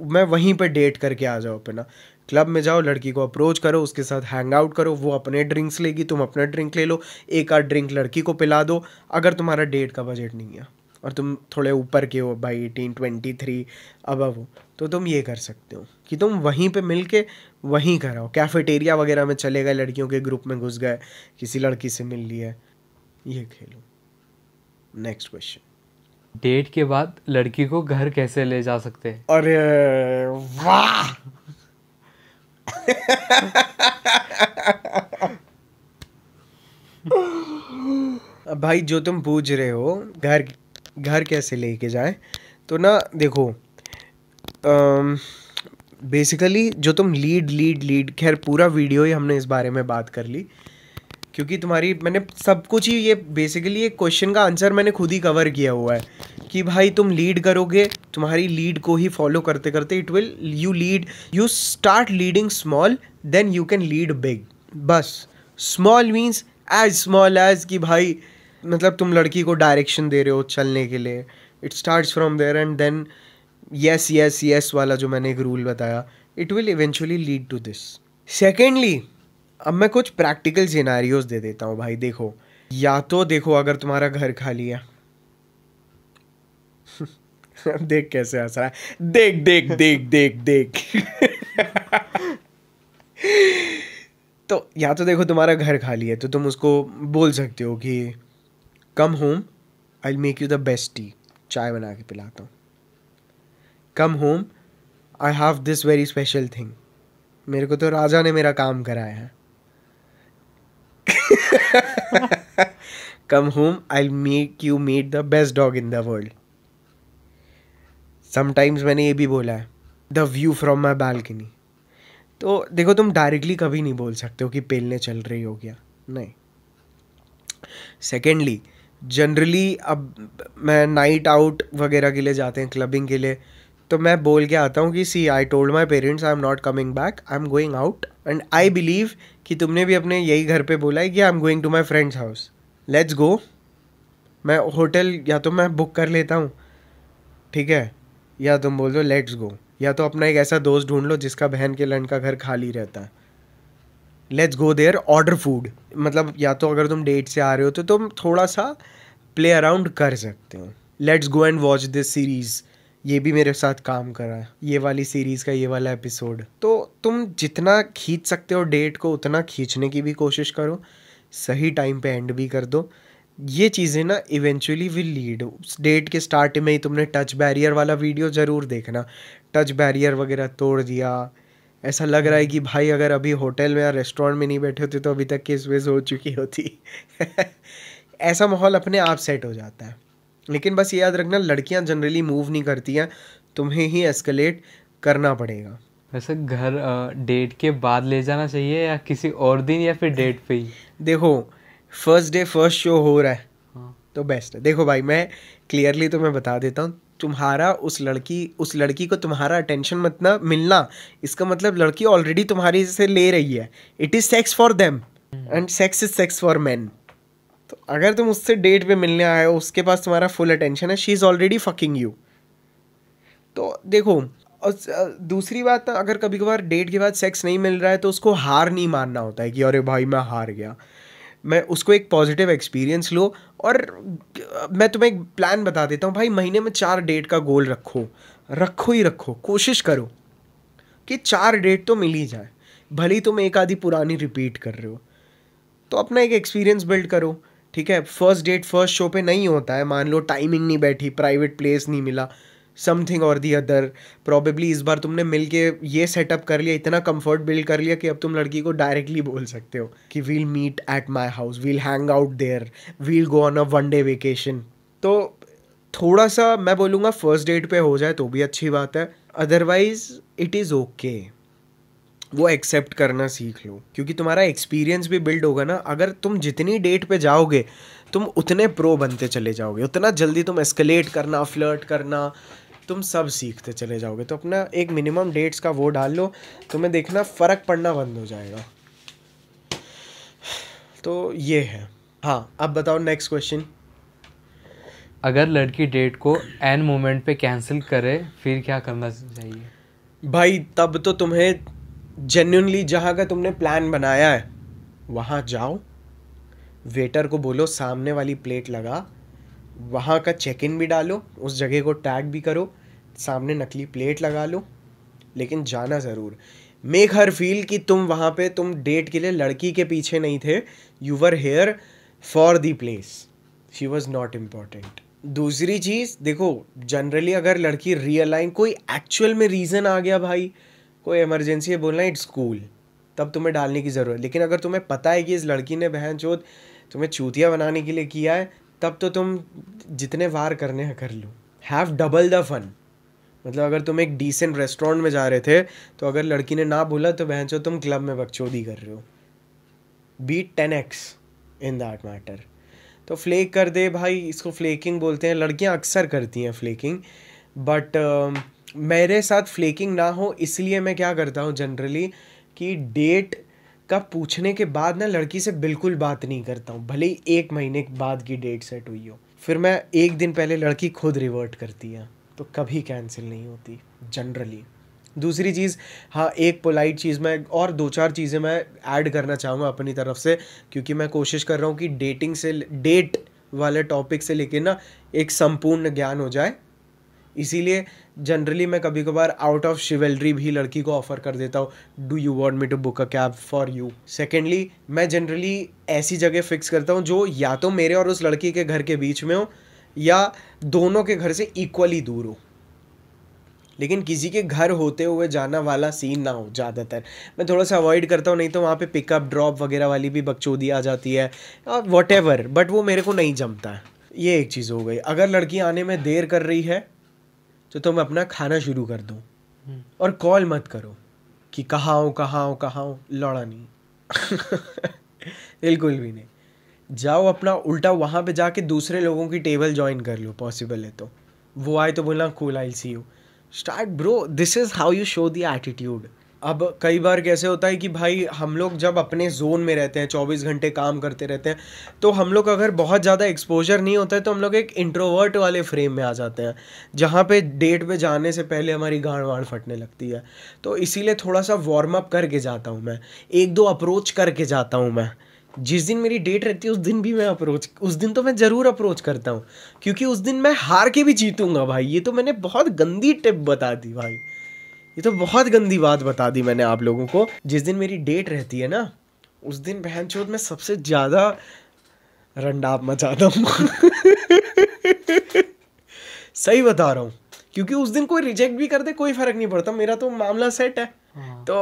मैं वहीं पर डेट करके आ जाओ अपना क्लब में जाओ लड़की को अप्रोच करो उसके साथ हैंग आउट करो वो अपने ड्रिंक्स लेगी तुम अपना ड्रिंक ले लो एक आध ड्रिंक लड़की को पिला दो अगर तुम्हारा डेट का बजट नहीं है और तुम थोड़े ऊपर के हो भाई एटीन ट्वेंटी थ्री अब हो तो तुम ये कर सकते हो कि तुम वहीं पे मिल के वहीं कराओ कैफेटेरिया वगैरह में चले गए लड़कियों के ग्रुप में घुस गए किसी लड़की से मिल लिया ये खेलो नेक्स्ट क्वेश्चन डेट के बाद लड़की को घर कैसे ले जा सकते हैं अरे वाह भाई जो तुम पूछ रहे हो घर घर कैसे लेके जाए तो ना देखो बेसिकली जो तुम लीड लीड लीड खैर पूरा वीडियो ही हमने इस बारे में बात कर ली क्योंकि तुम्हारी मैंने सब कुछ ही ये बेसिकली एक क्वेश्चन का आंसर मैंने खुद ही कवर किया हुआ है कि भाई तुम लीड करोगे तुम्हारी लीड को ही फॉलो करते करते it will you lead you start leading small then you can lead big बस small means age small age कि भाई मतलब तुम लड़की को डायरेक्शन दे रहे हो चलने के लिए it start from there and then yes yes yes वाला जो मैंने एक रूल बताया it will eventually lead to this secondly अब मैं कुछ प्रैक्टिकल सिनारियोज दे देता हूँ भाई देखो या तो देखो अगर तुम्हारा घर खाली है देख कैसे हंस रहा है देख देख देख देख देख तो या तो देखो तुम्हारा घर खाली है तो तुम उसको बोल सकते हो कि come home I make you the best tea चाय बना के पिलाता हूँ come home I have this very special thing मेरे को तो राजा ने मेरा काम कराया है come home i'll make you meet the best dog in the world sometimes मैंने ये भी बोला है the view from my balcony तो देखो तुम डायरेक्टली कभी नहीं बोल सकते हो कि पेलने चल रही हो गया नहीं सेकेंडली जनरली अब मैं नाइट आउट वगैरह के लिए जाते हैं क्लबिंग के लिए तो मैं बोल के आता हूँ कि see I told my parents I am not coming back I am going out and I believe कि तुमने भी अपने यही घर पे बोला है कि I am going to my friends house let's go मैं होटल या तो मैं बुक कर लेता हूँ ठीक है या तुम बोल दो लेट्स गो या तो अपना एक ऐसा दोस्त ढूंढ लो जिसका बहन के लड़न का घर खाली रहता है let's go there order food मतलब या तो अगर तुम डेट से आ रहे हो तो तुम थोड़ा सा प्ले अराउंड कर सकते हो let's go and watch this series ये भी मेरे साथ काम करा है ये वाली सीरीज़ का ये वाला एपिसोड तो तुम जितना खींच सकते हो डेट को उतना खींचने की भी कोशिश करो सही टाइम पे एंड भी कर दो ये चीज़ें ना इवेंचुअली विल लीड डेट के स्टार्ट में ही तुमने टच बैरियर वाला वीडियो ज़रूर देखना टच बैरियर वगैरह तोड़ दिया ऐसा लग रहा है कि भाई अगर अभी होटल में या रेस्टोरेंट में नहीं बैठे होते तो अभी तक केस वेज हो चुकी होती ऐसा माहौल अपने आप सेट हो जाता है लेकिन बस ये याद रखना लड़कियां जनरली मूव नहीं करती हैं तुम्हें ही एस्केलेट करना पड़ेगा वैसे घर डेट के बाद ले जाना चाहिए या किसी और दिन या फिर डेट पे ही देखो फर्स्ट डे फर्स्ट शो हो रहा है हाँ। तो बेस्ट है देखो भाई मैं क्लियरली तो मैं बता देता हूँ तुम्हारा उस लड़की उस लड़की को तुम्हारा अटेंशन मतलब मिलना इसका मतलब लड़की ऑलरेडी तुम्हारी से ले रही है it is sex for them and sex is sex for man तो अगर तुम उससे डेट पे मिलने आए हो उसके पास तुम्हारा फुल अटेंशन है she is already fucking you तो देखो और दूसरी बात ना अगर कभी कभार डेट के बाद सेक्स नहीं मिल रहा है तो उसको हार नहीं मानना होता है कि अरे भाई मैं हार गया मैं उसको एक पॉजिटिव एक्सपीरियंस लो और मैं तुम्हें एक प्लान बता देता हूँ भाई महीने में चार डेट का गोल रखो रखो ही रखो कोशिश करो कि चार डेट तो मिल ही जाए भले ही तुम एक आधी पुरानी रिपीट कर रहे हो तो अपना एक एक्सपीरियंस बिल्ड करो ठीक है फर्स्ट डेट फर्स्ट शो पे नहीं होता है मान लो टाइमिंग नहीं बैठी प्राइवेट प्लेस नहीं मिला समथिंग और दी अदर प्रॉबेबली इस बार तुमने मिल के ये सेटअप कर लिया इतना कम्फर्ट बिल्ड कर लिया कि अब तुम लड़की को डायरेक्टली बोल सकते हो कि we'll meet at my house we'll hang out there we'll go on a one day vacation तो थोड़ा सा मैं बोलूँगा फर्स्ट डेट पे हो जाए तो भी अच्छी बात है अदरवाइज इट इज़ ओके वो एक्सेप्ट करना सीख लो क्योंकि तुम्हारा एक्सपीरियंस भी बिल्ड होगा ना अगर तुम जितनी डेट पे जाओगे तुम उतने प्रो बनते चले जाओगे उतना जल्दी तुम एस्केलेट करना फ्लर्ट करना तुम सब सीखते चले जाओगे तो अपना एक मिनिमम डेट्स का वो डाल लो तुम्हें देखना फ़र्क पड़ना बंद हो जाएगा तो ये है हाँ अब बताओ नेक्स्ट क्वेश्चन अगर लड़की डेट को एन मोमेंट पे कैंसिल करे फिर क्या करना चाहिए भाई तब तो तुम्हें जेन्यूनली जहाँ का तुमने प्लान बनाया है वहाँ जाओ वेटर को बोलो सामने वाली प्लेट लगा वहाँ का चेक इन भी डालो उस जगह को टैग भी करो सामने नकली प्लेट लगा लो लेकिन जाना ज़रूर मेक हर फील कि तुम वहाँ पे तुम डेट के लिए लड़की के पीछे नहीं थे you were here for the place she was not important दूसरी चीज़ देखो जनरली अगर लड़की आई कोई एक्चुअल में रीज़न आ गया भाई कोई इमरजेंसी है बोलना इट्स कूल तब तुम्हें डालने की ज़रूरत लेकिन अगर तुम्हें पता है कि इस लड़की ने बहन चोत तुम्हें चूतिया बनाने के लिए किया है तब तो तुम जितने वार करने हैं कर लो हैव डबल द फन मतलब अगर तुम एक डिसेंट रेस्टोरेंट में जा रहे थे तो अगर लड़की ने ना बोला तो बहन तुम क्लब में बकचोदी कर रहे हो be ten x in that matter तो फ्लेक कर दे भाई इसको फ्लेकिंग बोलते हैं लड़कियां अक्सर करती हैं फ्लेकिंग बट uh, मेरे साथ फ्लेकिंग ना हो इसलिए मैं क्या करता हूँ जनरली कि डेट का पूछने के बाद ना लड़की से बिल्कुल बात नहीं करता हूँ भले ही एक महीने बाद की डेट सेट हुई हो फिर मैं एक दिन पहले लड़की खुद रिवर्ट करती है तो कभी कैंसिल नहीं होती जनरली दूसरी चीज़ हाँ एक पोलाइट चीज़ मैं और दो चार चीज़ें मैं ऐड करना चाहूँगा अपनी तरफ से क्योंकि मैं कोशिश कर रहा हूँ कि डेटिंग से डेट वाले टॉपिक से लेकर ना एक संपूर्ण ज्ञान हो जाए इसीलिए जनरली मैं कभी कभार आउट ऑफ शिवेलरी भी लड़की को ऑफर कर देता हूँ do you want me to book a cab for you secondly मैं जनरली ऐसी जगह फिक्स करता हूँ जो या तो मेरे और उस लड़की के घर के बीच में हो या दोनों के घर से इक्वली दूर हो लेकिन किसी के घर होते हुए जाना वाला सीन ना हो ज़्यादातर मैं थोड़ा सा अवॉइड करता हूँ नहीं तो वहाँ पे पिकअप ड्रॉप वगैरह वाली भी बकचोदी आ जाती है और वॉट एवर बट वो मेरे को नहीं जमता है ये एक चीज़ हो गई अगर लड़की आने में देर कर रही है तो तुम अपना खाना शुरू कर दो हम्म। और कॉल मत करो कि कहाँ हो कहाँ हो कहाँ हो लौड़ा नहीं बिल्कुल भी नहीं जाओ अपना उल्टा वहाँ पे जाके दूसरे लोगों की टेबल ज्वाइन कर लो पॉसिबल है तो वो आए तो बोलना cool I see you start bro this is how you show the attitude अब कई बार कैसे होता है कि भाई हम लोग जब अपने जोन में रहते हैं चौबीस घंटे काम करते रहते हैं तो हम लोग अगर बहुत ज़्यादा एक्सपोजर नहीं होता है तो हम लोग एक इंट्रोवर्ट वाले फ्रेम में आ जाते हैं जहाँ पे डेट पे जाने से पहले हमारी गाड़ वाड़ फटने लगती है तो इसीलिए थोड़ा सा वार्म अप करके जाता हूँ मैं एक दो अप्रोच करके जाता हूँ मैं जिस दिन मेरी डेट रहती है उस दिन भी मैं अप्रोच उस दिन तो मैं ज़रूर अप्रोच करता हूँ क्योंकि उस दिन मैं हार के भी जीतूंगा भाई ये तो मैंने बहुत गंदी टिप बता दी भाई ये तो बहुत गंदी बात बता दी मैंने आप लोगों को जिस दिन मेरी डेट रहती है ना उस दिन बहन चौथ में सबसे ज़्यादा रंडाप मचाता हूँ सही बता रहा हूँ क्योंकि उस दिन कोई रिजेक्ट भी करते कोई फ़र्क नहीं पड़ता मेरा तो मामला सेट है हाँ। तो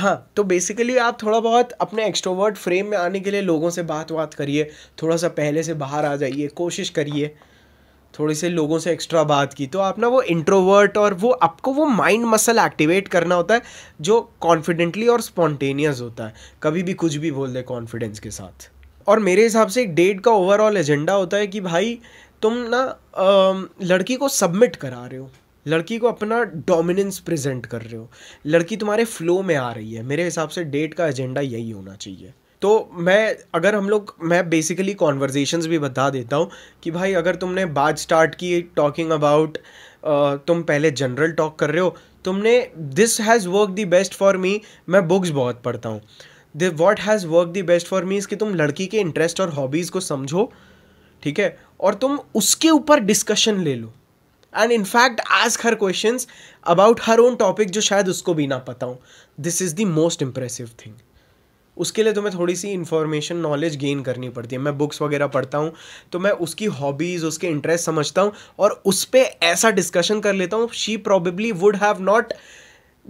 हाँ तो बेसिकली आप थोड़ा बहुत अपने एक्सट्रोवर्ट फ्रेम में आने के लिए लोगों से बात बात करिए थोड़ा सा पहले से बाहर आ जाइए कोशिश करिए थोड़े से लोगों से एक्स्ट्रा बात की तो आप ना वो इंट्रोवर्ट और वो आपको वो माइंड मसल एक्टिवेट करना होता है जो कॉन्फिडेंटली और स्पॉन्टेनियस होता है कभी भी कुछ भी बोल दे कॉन्फिडेंस के साथ और मेरे हिसाब से एक डेट का ओवरऑल एजेंडा होता है कि भाई तुम ना लड़की को सबमिट करा रहे हो लड़की को अपना डोमिनेंस प्रेजेंट कर रहे हो लड़की तुम्हारे फ्लो में आ रही है मेरे हिसाब से डेट का एजेंडा यही होना चाहिए तो मैं अगर हम लोग मैं बेसिकली कॉन्वर्जेशन भी बता देता हूँ कि भाई अगर तुमने बात स्टार्ट की टॉकिंग अबाउट तुम पहले जनरल टॉक कर रहे हो तुमने this has work the best for me मैं बुक्स बहुत पढ़ता हूँ the what has work the best for me is कि तुम लड़की के इंटरेस्ट और हॉबीज़ को समझो ठीक है और तुम उसके ऊपर डिस्कशन ले लो and in fact ask her question about her own topic जो शायद उसको भी ना पता हूँ this is the most impressive thing उसके लिए तुम्हें थोड़ी सी इन्फॉर्मेशन नॉलेज गेन करनी पड़ती है मैं बुक्स वगैरह पढ़ता हूँ तो मैं उसकी हॉबीज़ उसके इंटरेस्ट समझता हूँ और उस पर ऐसा डिस्कशन कर लेता हूँ she probably would have not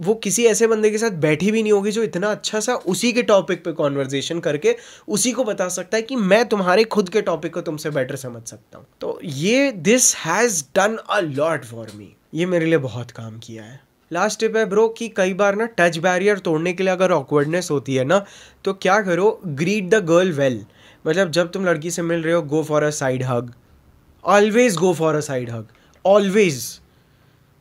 वो किसी ऐसे बंदे के साथ बैठी भी नहीं होगी जो इतना अच्छा सा उसी के टॉपिक पे कॉन्वर्जेशन करके उसी को बता सकता है कि मैं तुम्हारे खुद के टॉपिक को तुमसे बेटर समझ सकता हूँ तो ये this has done a lot for me ये मेरे लिए बहुत काम किया है लास्ट टिप है ब्रो कि कई बार ना टच बैरियर तोड़ने के लिए अगर ऑकवर्डनेस होती है ना तो क्या करो ग्रीट द गर्ल वेल मतलब जब तुम लड़की से मिल रहे हो go for a side hug always go for a side hug always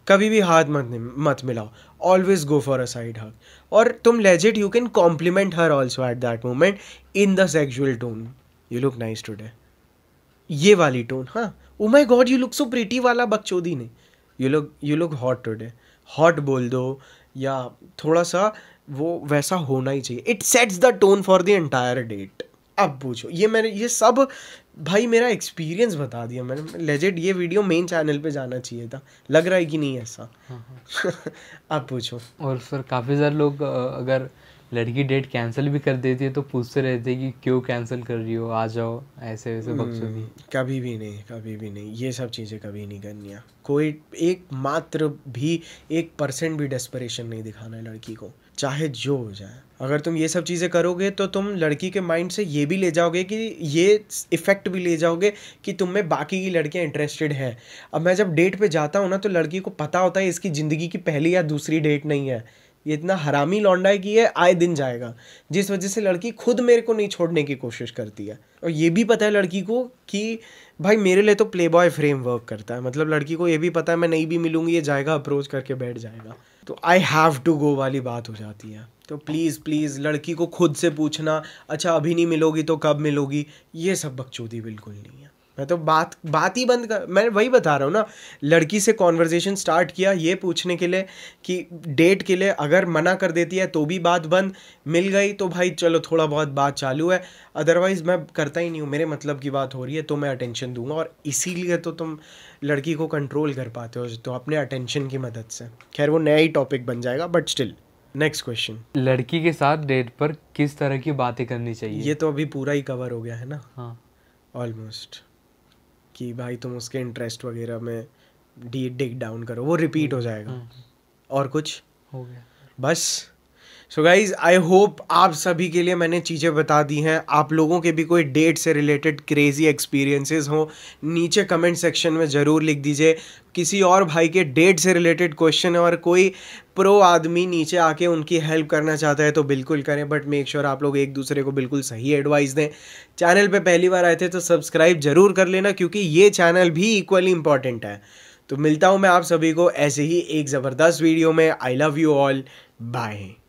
कभी भी हाथ मत मत मिलाओ always go for a side hug और तुम legit you can compliment her also at that moment in the sexual tone you look nice today ये वाली टोन हाँ oh my god you look so pretty वाला बकचोदी ने you look you look hot today hot बोल दो या थोड़ा सा वो वैसा होना ही चाहिए it sets the tone for the entire date अब पूछो ये मैंने ये सब भाई मेरा एक्सपीरियंस बता दिया मैंने लेजेड ये वीडियो मेन चैनल पे जाना चाहिए था लग रहा है कि नहीं ऐसा हाँ, हाँ। अब आप पूछो और फिर काफ़ी सारे लोग अगर लड़की डेट कैंसिल भी कर देती है तो पूछते रहते कि क्यों कैंसिल कर रही हो आ जाओ ऐसे वैसे हम्म, बकचोदी कभी भी नहीं कभी भी नहीं ये सब चीज़ें कभी नहीं करनी है कोई एक मात्र भी एक परसेंट भी डेस्परेशन नहीं दिखाना है लड़की को चाहे जो हो जाए अगर तुम ये सब चीज़ें करोगे तो तुम लड़की के माइंड से ये भी ले जाओगे कि ये इफ़ेक्ट भी ले जाओगे कि तुम में बाकी की लड़कियाँ इंटरेस्टेड हैं अब मैं जब डेट पे जाता हूँ ना तो लड़की को पता होता है इसकी ज़िंदगी की पहली या दूसरी डेट नहीं है ये इतना हरामी लौंडा है कि ये आए दिन जाएगा जिस वजह से लड़की खुद मेरे को नहीं छोड़ने की कोशिश करती है और ये भी पता है लड़की को कि भाई मेरे लिए तो प्ले बॉय फ्रेम वर्क करता है मतलब लड़की को ये भी पता है मैं नहीं भी मिलूंगी ये जाएगा अप्रोच करके बैठ जाएगा तो आई हैव टू गो वाली बात हो जाती है तो प्लीज़ प्लीज़ लड़की को खुद से पूछना अच्छा अभी नहीं मिलोगी तो कब मिलोगी ये सब बकचोदी बिल्कुल नहीं है मैं तो बात बात ही बंद कर मैं वही बता रहा हूँ ना लड़की से कॉन्वर्जेशन स्टार्ट किया ये पूछने के लिए कि डेट के लिए अगर मना कर देती है तो भी बात बंद मिल गई तो भाई चलो थोड़ा बहुत बात चालू है अदरवाइज़ मैं करता ही नहीं हूँ मेरे मतलब की बात हो रही है तो मैं अटेंशन दूंगा और इसीलिए तो तुम लड़की को कंट्रोल कर पाते हो तो अपने अटेंशन की मदद से खैर वो नया ही टॉपिक बन जाएगा बट स्टिल नेक्स्ट क्वेश्चन लड़की के साथ डेट पर किस तरह की बातें करनी चाहिए ये तो अभी पूरा ही कवर हो गया है ना हाँ ऑलमोस्ट कि भाई तुम उसके इंटरेस्ट वगैरह में डी डिग डाउन करो वो रिपीट हम्म, हो जाएगा हम्म, हम्म। और कुछ हो गया बस सो गाइज़ आई होप आप सभी के लिए मैंने चीज़ें बता दी हैं आप लोगों के भी कोई डेट से रिलेटेड क्रेज़ी एक्सपीरियंसेस हो नीचे कमेंट सेक्शन में ज़रूर लिख दीजिए किसी और भाई के डेट से रिलेटेड क्वेश्चन और कोई प्रो आदमी नीचे आके उनकी हेल्प करना चाहता है तो बिल्कुल करें बट मेक श्योर आप लोग एक दूसरे को बिल्कुल सही एडवाइस दें चैनल पे पहली बार आए थे तो सब्सक्राइब ज़रूर कर लेना क्योंकि ये चैनल भी इक्वली इंपॉर्टेंट है तो मिलता हूँ मैं आप सभी को ऐसे ही एक ज़बरदस्त वीडियो में I love you all bye